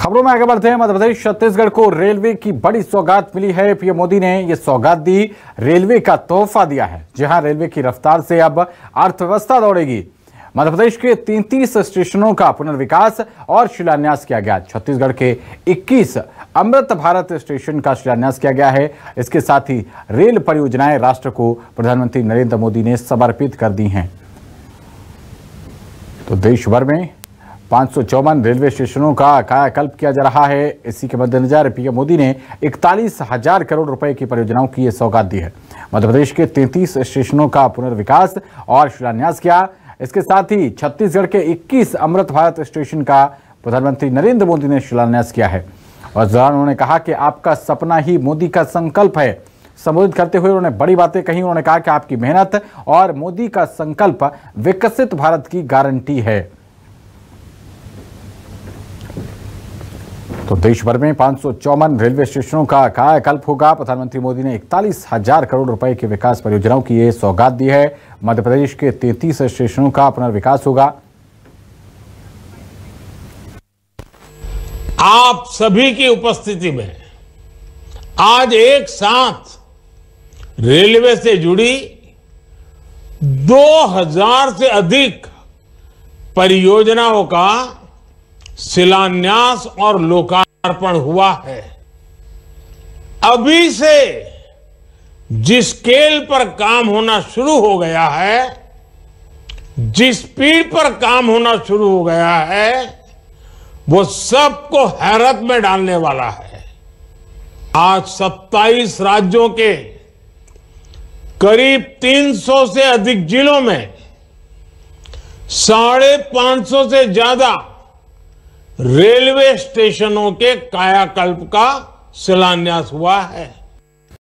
खबरों में आगे बढ़ते हैं मध्यप्रदेश छत्तीसगढ़ को रेलवे की बड़ी सौगात मिली है पीएम मोदी ने यह सौगात दी रेलवे का तोहफा दिया है जहां रेलवे की रफ्तार से अब अर्थव्यवस्था दौड़ेगी मध्यप्रदेश के तैंतीस स्टेशनों का पुनर्विकास और शिलान्यास किया गया छत्तीसगढ़ के 21 अमृत भारत स्टेशन का शिलान्यास किया गया है इसके साथ ही रेल परियोजनाएं राष्ट्र को प्रधानमंत्री नरेंद्र मोदी ने समर्पित कर दी हैं तो देश भर में चौवन रेलवे स्टेशनों का कायाकल्प किया जा रहा है इसी के मद्देनजर पीएम मोदी ने इकतालीस हजार करोड़ रुपए की परियोजनाओं की सौगात दी है मध्यप्रदेश के 33 स्टेशनों का पुनर्विकास और शिलान्यास किया इसके साथ ही छत्तीसगढ़ के 21 अमृत भारत स्टेशन का प्रधानमंत्री नरेंद्र मोदी ने शिलान्यास किया है और इस दौरान उन्होंने कहा कि आपका सपना ही मोदी का संकल्प है संबोधित करते हुए उन्होंने बड़ी बातें कही उन्होंने कहा कि आपकी मेहनत और मोदी का संकल्प विकसित भारत की गारंटी है तो देश भर में पांच रेलवे स्टेशनों का कायाकल्प होगा प्रधानमंत्री मोदी ने इकतालीस हजार करोड़ रुपए की विकास परियोजनाओं की यह सौगात दी है मध्य प्रदेश के तैतीस स्टेशनों का पुनर्विकास होगा आप सभी की उपस्थिति में आज एक साथ रेलवे से जुड़ी 2000 से अधिक परियोजनाओं का शिलान्यास और लोकार्पण हुआ है अभी से जिस स्केल पर काम होना शुरू हो गया है जिस स्पीड पर काम होना शुरू हो गया है वो सबको हैरत में डालने वाला है आज 27 राज्यों के करीब 300 से अधिक जिलों में साढ़े पांच सौ से ज्यादा रेलवे स्टेशनों के कायाकल्प का शिलान्यास हुआ है